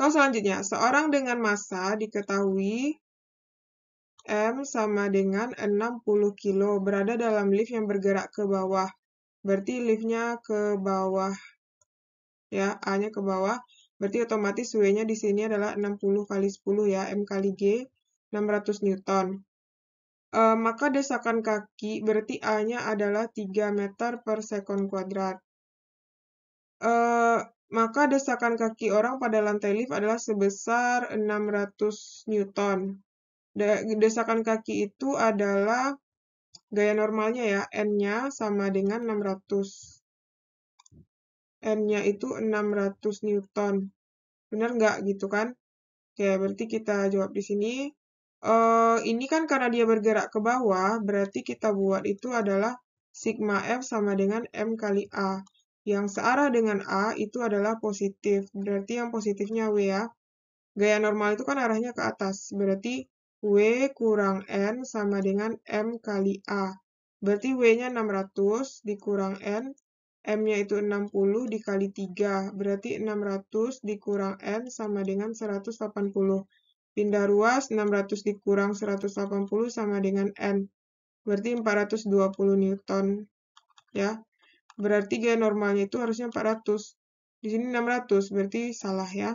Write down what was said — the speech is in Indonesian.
So, selanjutnya, seorang dengan massa diketahui M sama dengan 60 kilo berada dalam lift yang bergerak ke bawah. Berarti liftnya ke bawah. Ya, A-nya ke bawah. Berarti otomatis W-nya di sini adalah 60 kali 10 ya, M kali G, 600 Newton. E, maka desakan kaki berarti A-nya adalah 3 meter per second kuadrat. Eh, maka desakan kaki orang pada lantai lift adalah sebesar 600 Newton. Desakan kaki itu adalah gaya normalnya ya, N-nya sama dengan 600. N-nya itu 600 Newton. Benar nggak gitu kan? Oke, berarti kita jawab di sini. Uh, ini kan karena dia bergerak ke bawah, berarti kita buat itu adalah sigma F sama dengan M kali A yang searah dengan A itu adalah positif. Berarti yang positifnya W ya. Gaya normal itu kan arahnya ke atas. Berarti W kurang N sama dengan M kali A. Berarti W-nya 600 dikurang N. M-nya itu 60 dikali 3. Berarti 600 dikurang N sama dengan 180. Pindah ruas 600 dikurang 180 sama dengan N. Berarti 420 Newton. Ya, Berarti gaya normalnya itu harusnya 400. Di sini 600, berarti salah ya.